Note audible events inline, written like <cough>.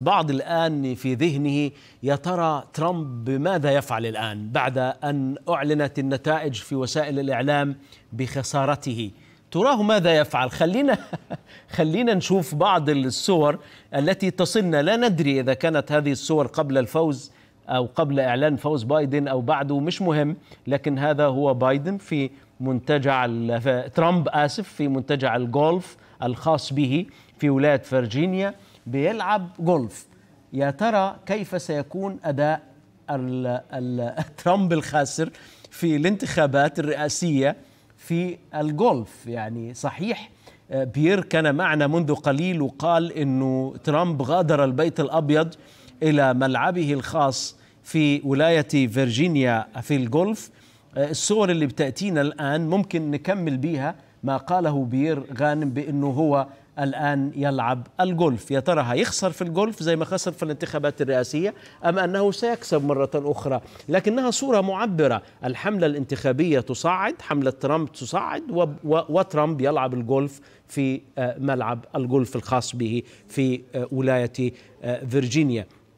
بعض الآن في ذهنه يا ترى ترامب ماذا يفعل الآن بعد أن أعلنت النتائج في وسائل الإعلام بخسارته تراه ماذا يفعل خلينا <laughs> خلينا نشوف بعض الصور التي تصلنا لا ندري إذا كانت هذه الصور قبل الفوز أو قبل إعلان فوز بايدن أو بعده مش مهم لكن هذا هو بايدن في منتجع ترامب آسف في منتجع الجولف الخاص به في ولاية فرجينيا بيلعب جولف يا ترى كيف سيكون اداء <laughs> ترامب الخاسر في الانتخابات الرئاسيه في الجولف يعني صحيح آه، بيير كان معنا منذ قليل وقال انه ترامب غادر البيت الابيض الى ملعبه الخاص في ولايه فيرجينيا في الجولف آه، الصور اللي بتاتينا الان ممكن نكمل بيها ما قاله بيير غانم بأنه هو الآن يلعب الجولف يا ترى هيخسر في الجولف زي ما خسر في الانتخابات الرئاسية أم أنه سيكسب مرة أخرى لكنها صورة معبرة الحملة الانتخابية تصعد حملة ترامب تصعد وترامب يلعب الجولف في آه، ملعب الجولف الخاص به في آه، ولاية آه، فيرجينيا